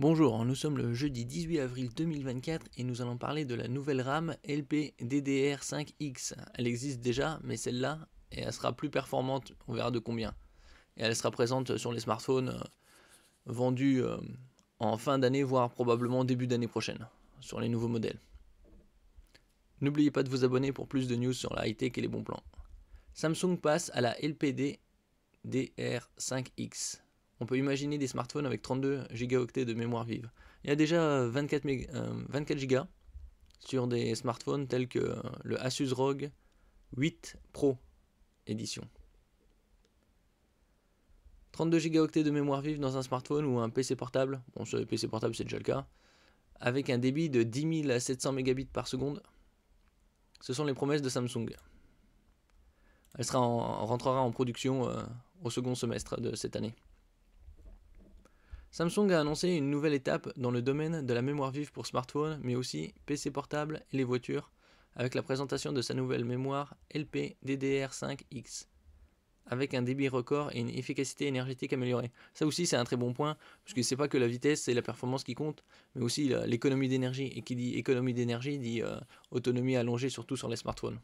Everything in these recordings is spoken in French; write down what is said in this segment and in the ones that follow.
Bonjour, nous sommes le jeudi 18 avril 2024 et nous allons parler de la nouvelle RAM lpddr 5 x Elle existe déjà, mais celle-là, elle sera plus performante, on verra de combien. Et elle sera présente sur les smartphones euh, vendus euh, en fin d'année, voire probablement début d'année prochaine, sur les nouveaux modèles. N'oubliez pas de vous abonner pour plus de news sur la high-tech et les bons plans. Samsung passe à la lpddr 5 x on peut imaginer des smartphones avec 32 gigaoctets de mémoire vive. Il y a déjà 24, euh, Go sur des smartphones tels que euh, le Asus ROG 8 Pro édition. 32 gigaoctets de mémoire vive dans un smartphone ou un PC portable, bon ce PC portable c'est déjà le cas, avec un débit de 10 000 à 700 Mbps, par seconde. Ce sont les promesses de Samsung. Elle sera en, rentrera en production euh, au second semestre de cette année. Samsung a annoncé une nouvelle étape dans le domaine de la mémoire vive pour smartphones, mais aussi PC portable et les voitures, avec la présentation de sa nouvelle mémoire LPDDR5X, avec un débit record et une efficacité énergétique améliorée. Ça aussi, c'est un très bon point, parce que c'est pas que la vitesse et la performance qui comptent, mais aussi l'économie d'énergie. Et qui dit économie d'énergie dit euh, autonomie allongée, surtout sur les smartphones.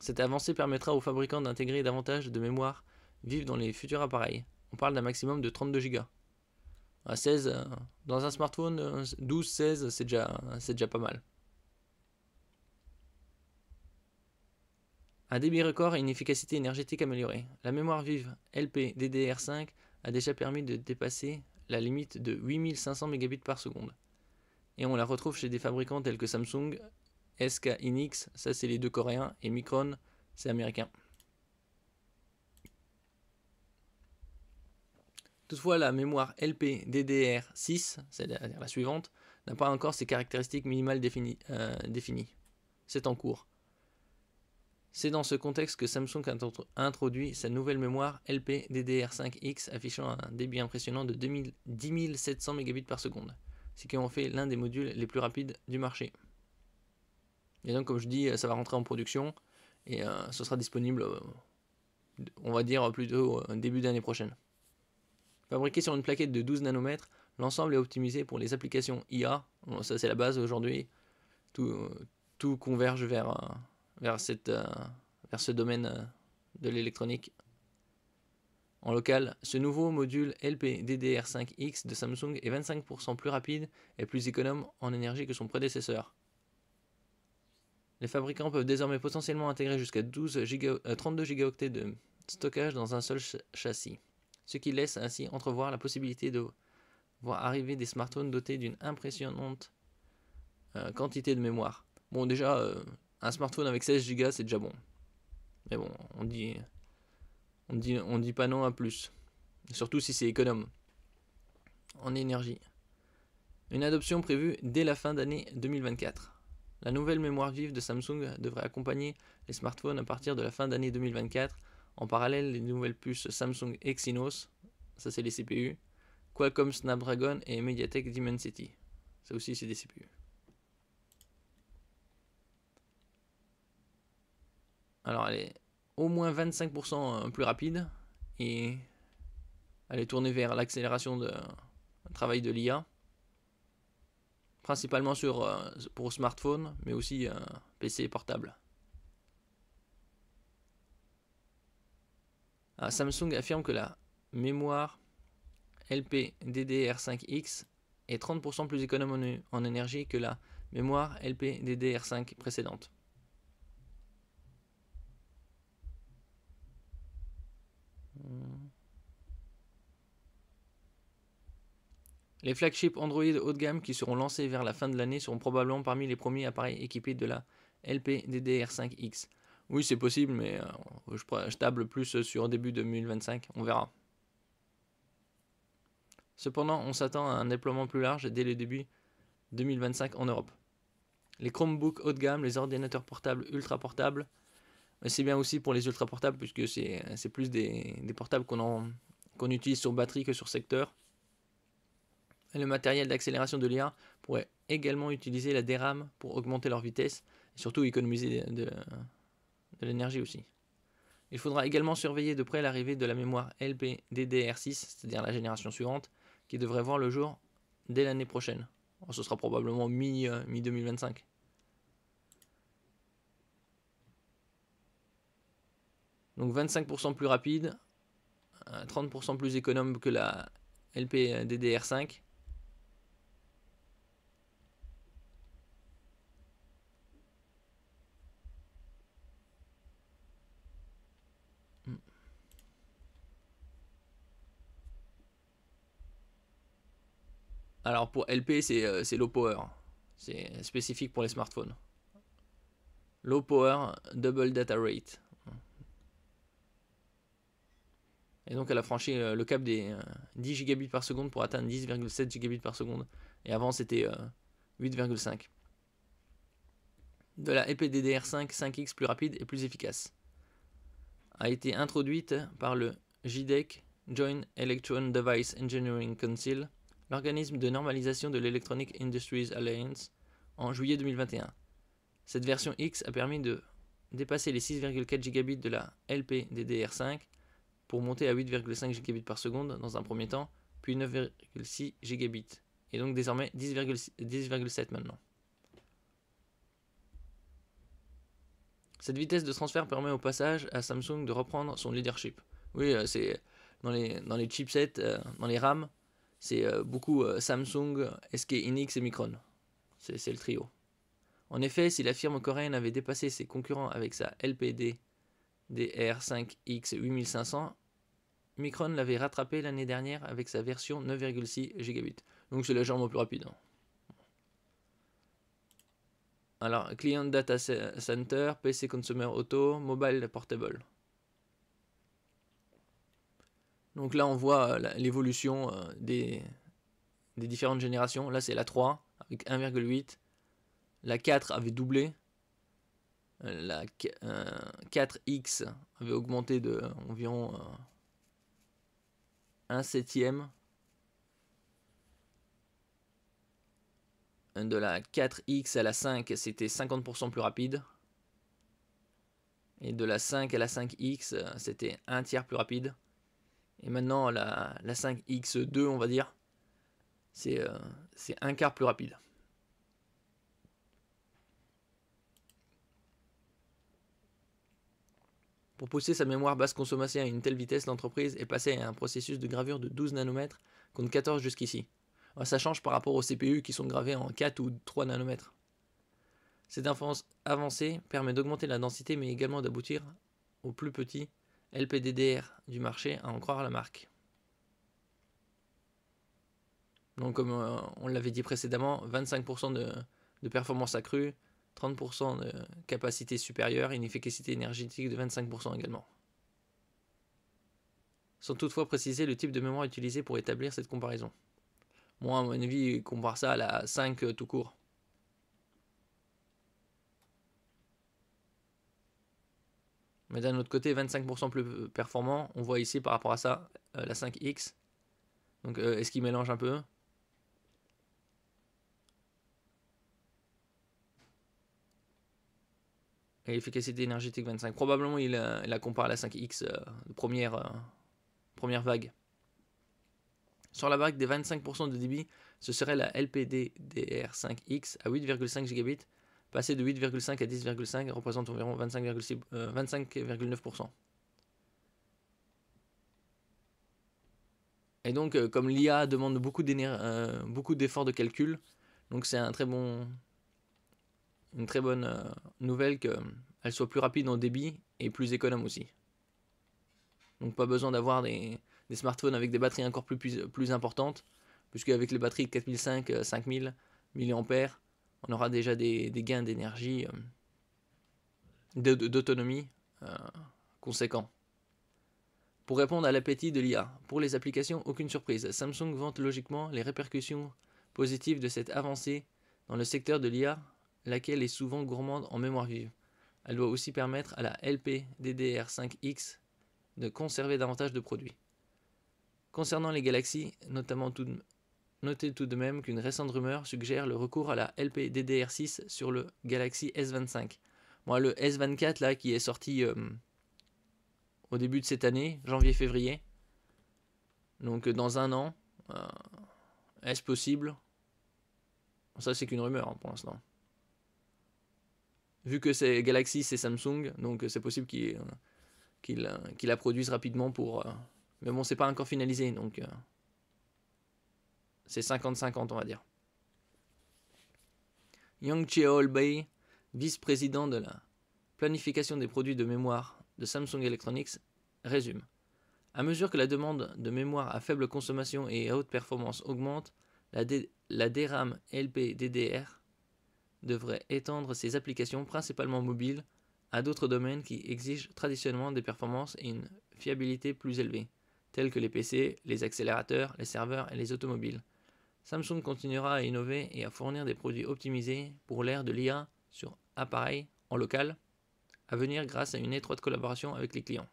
Cette avancée permettra aux fabricants d'intégrer davantage de mémoire vive dans les futurs appareils. On parle d'un maximum de 32 Go. 16, euh, dans un smartphone, 12, euh, 16, c'est déjà, déjà pas mal. Un débit record et une efficacité énergétique améliorée. La mémoire vive lp ddr 5 a déjà permis de dépasser la limite de 8500 mégabits par seconde. Et on la retrouve chez des fabricants tels que Samsung, SK Inix, ça c'est les deux coréens, et Micron, c'est américain. Toutefois, la mémoire lpddr 6 c'est-à-dire la suivante, n'a pas encore ses caractéristiques minimales euh, définies. C'est en cours. C'est dans ce contexte que Samsung a introduit sa nouvelle mémoire lpddr 5 x affichant un débit impressionnant de 10 700 Mbps, ce qui en fait l'un des modules les plus rapides du marché. Et donc, comme je dis, ça va rentrer en production et euh, ce sera disponible, euh, on va dire, plutôt début d'année prochaine. Fabriqué sur une plaquette de 12 nanomètres, l'ensemble est optimisé pour les applications IA. ça, c'est la base aujourd'hui. Tout, euh, converge euh, euh, vers, ce domaine de l'électronique. En local, ce nouveau module LPDDR5X de Samsung est 25% plus rapide et plus économe en énergie que son prédécesseur. Les fabricants peuvent désormais potentiellement intégrer jusqu'à 32 gigaoctets de stockage dans un seul châssis ce qui laisse ainsi entrevoir la possibilité de voir arriver des smartphones dotés d'une impressionnante euh, quantité de mémoire. Bon, déjà, euh, un smartphone avec 16 Go, c'est déjà bon. Mais bon, on dit, dit, on dit pas non à plus. Surtout si c'est économe en énergie. Une adoption prévue dès la fin d'année 2024. La nouvelle mémoire vive de Samsung devrait accompagner les smartphones à partir de la fin d'année 2024 en parallèle, les nouvelles puces Samsung Exynos, ça c'est les CPU, Qualcomm Snapdragon et MediaTek Dimensity. Ça aussi c'est des CPU. Alors elle est au moins 25% plus rapide et elle est tournée vers l'accélération de travail de l'IA, principalement sur, euh, pour smartphone, mais aussi euh, PC portable. Ah, Samsung affirme que la mémoire LPDDR5X est 30% plus économe en, énergie que la mémoire LPDDR5 précédente. Hmm. Les flagships Android haut de gamme qui seront lancés vers la fin de l'année seront probablement parmi les premiers appareils équipés de la LPDDR5X. Oui, c'est possible, mais euh, je, table plus sur début 2025, on verra. Cependant, on s'attend à un déploiement plus large dès le début 2025 en Europe. Les Chromebooks haut de gamme, les ordinateurs portables ultra portables, c'est bien aussi pour les ultra portables puisque c'est plus des, portables qu'on utilise sur batterie que sur secteur. Et le matériel d'accélération de l'IA pourrait également utiliser la DRAM pour augmenter leur vitesse et surtout économiser de de l'énergie aussi. Il faudra également surveiller de près l'arrivée de la mémoire LPDDR6, c'est-à-dire la génération suivante, qui devrait voir le jour dès l'année prochaine. Oh, ce sera probablement mi-2025. Euh, Donc 25% plus rapide, 30% euh, plus économe que la LPDDR5 Alors pour LP, euh, c'est low power. C'est spécifique pour les smartphones. Low power, double data rate. Et donc elle a franchi euh, le cap des 10 euh, gigabits par seconde pour atteindre 10,7 gigabits par seconde. Et avant c'était 8,5. De la EPDDR5 5X plus rapide et plus efficace. A été introduite par le JDEC Joint Electron Device Engineering Council l'organisme de normalisation de l'Electronic Industries Alliance, en juillet 2021. Cette version X a permis de dépasser les 6,4 gigabits de la LPDDR5 pour monter à 8,5 gigabits par seconde dans un premier temps, puis 9,6 gigabits, et donc désormais 10,7 maintenant. Cette vitesse de transfert permet au passage à Samsung de reprendre son leadership. Oui, euh, c'est dans les, dans les chipsets, euh, dans les RAM, c'est euh, beaucoup euh, Samsung, SK Inix et Micron. C'est le trio. En effet, si la firme coréenne avait dépassé ses concurrents avec sa LPD DR5X 8500, Micron l'avait rattrapé l'année dernière avec sa version 9,6 Gb. Donc c'est légèrement plus rapide. Hein. Alors, client data center, PC consumer auto, mobile portable. Donc là, on voit euh, l'évolution euh, des, des différentes générations. Là, c'est la 3 avec 1,8. La 4 avait doublé. Euh, la 4X avait augmenté de environ 1 septième. De la 4X à la 5, c'était 50% plus rapide. Et de la 5 à la 5X, c'était 1 tiers plus rapide. Et maintenant, la, 5X2, on va dire, euh, c'est un quart plus rapide. Pour pousser sa mémoire basse consommation à une telle vitesse, l'entreprise est passée à un processus de gravure de 12 nanomètres contre 14 jusqu'ici. Ah, ça change par rapport aux CPU qui sont gravés en 4 ou 3 nanomètres. Cette avancée permet d'augmenter la densité mais également d'aboutir au plus petit LPDDR du marché, à en croire la marque. Donc comme euh, on l'avait dit précédemment, 25% de, de, performance accrue, 30% de capacité supérieure et une efficacité énergétique de 25% également. Sans toutefois préciser le type de mémoire utilisé pour établir cette comparaison. Moi, à mon avis, compare ça à la 5 euh, tout court. Mais d'un autre côté, 25% plus performant, on voit ici par rapport à ça, euh, la 5X. Donc euh, est-ce qu'il mélange un peu Et efficacité énergétique 25. Probablement euh, il, la compare à la 5X première, première vague. Sur la vague des 25% de débit, ce serait la LPDDR5X à 8,5 gigabits passer de 8,5 à 10,5 représente environ 25,9%. Euh, et donc, euh, comme l'IA demande euh, beaucoup d'efforts de calcul, donc c'est un très bon, une très bonne nouvelle qu'elle soit plus rapide en débit et plus économe aussi. Donc pas besoin d'avoir des, smartphones avec des batteries encore plus, plus, puisque avec les batteries 4005, 5000 mAh, on aura déjà des, gains d'énergie, euh, d'autonomie euh, conséquents. Pour répondre à l'appétit de l'IA, pour les applications, aucune surprise. Samsung vante logiquement les répercussions positives de cette avancée dans le secteur de l'IA, laquelle est souvent gourmande en mémoire vive. Elle doit aussi permettre à la LPDDR5X de conserver davantage de produits. Concernant les galaxies, notamment tout, Notez tout de même qu'une récente rumeur suggère le recours à la LPDDR6 sur le Galaxy S25. Moi, le S24 là qui est sorti euh, au début de cette année, janvier-février. Donc euh, dans un an, euh, est-ce possible Ça c'est qu'une rumeur hein, pour l'instant. Vu que c'est Galaxy, c'est Samsung, donc c'est possible qu'il la produise rapidement pour. mais bon, c'est pas encore finalisé, donc. C'est 50-50, on va dire. Yang Cheol Bei, vice-président de la planification des produits de mémoire de Samsung Electronics, résume. À mesure que la demande de mémoire à faible consommation et à haute performance augmente, la, la DRAM LPDDR devrait étendre ses applications principalement mobiles à d'autres domaines qui exigent traditionnellement des performances et une fiabilité plus élevées, tels que les PC, les accélérateurs, les serveurs et les automobiles. Samsung continuera à innover et à fournir des produits optimisés pour l'ère de l'IA sur appareils en local à venir grâce à une étroite collaboration avec les clients.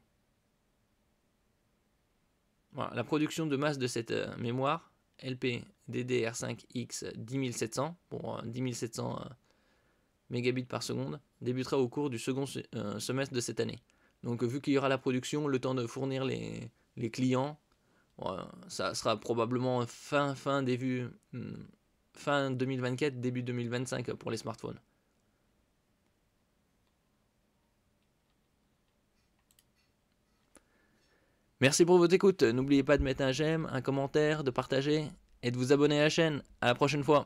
la production de masse de cette euh, mémoire lpddr 5 x 10700 pour 10700 mégabits par seconde débutera au cours du second euh, semestre de cette année. Donc euh, vu qu'il y aura la production, le temps de fournir les, les clients, ça sera probablement fin, fin, début, hmm, fin 2024, début 2025 pour les smartphones. Merci pour votre écoute. N'oubliez pas de mettre un j'aime, un commentaire, de partager et de vous abonner à la chaîne. À la prochaine fois.